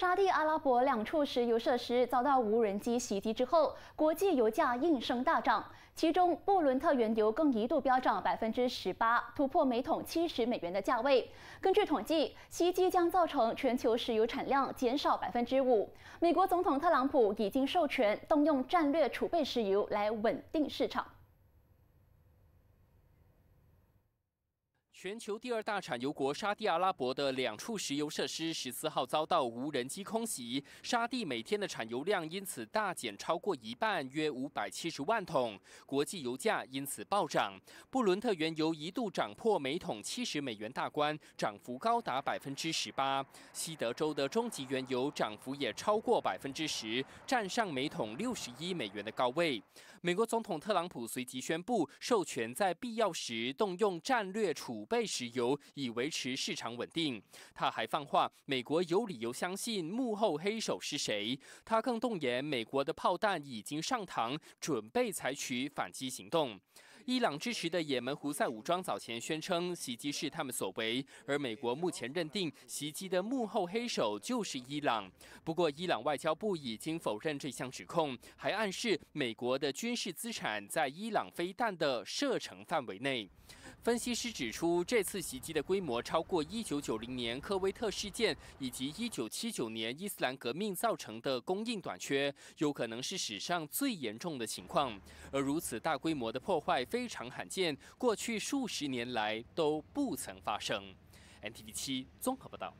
沙特、阿拉伯两处石油设施遭到无人机袭击之后，国际油价应声大涨，其中布伦特原油更一度飙涨百分之十八，突破每桶七十美元的价位。根据统计，袭击将造成全球石油产量减少百分之五。美国总统特朗普已经授权动用战略储备石油来稳定市场。全球第二大产油国沙特阿拉伯的两处石油设施十四号遭到无人机空袭，沙特每天的产油量因此大减超过一半，约五百七十万桶。国际油价因此暴涨，布伦特原油一度涨破每桶七十美元大关，涨幅高达百分之十八。西德州的终极原油涨幅也超过百分之十，站上每桶六十一美元的高位。美国总统特朗普随即宣布，授权在必要时动用战略储备石油，以维持市场稳定。他还放话，美国有理由相信幕后黑手是谁。他更动言，美国的炮弹已经上膛，准备采取反击行动。伊朗支持的也门胡塞武装早前宣称袭击是他们所为，而美国目前认定袭击的幕后黑手就是伊朗。不过，伊朗外交部已经否认这项指控，还暗示美国的军事资产在伊朗飞弹的射程范围内。分析师指出，这次袭击的规模超过1990年科威特事件以及1979年伊斯兰革命造成的供应短缺，有可能是史上最严重的情况。而如此大规模的破坏非常罕见，过去数十年来都不曾发生。NTV 七综合报道。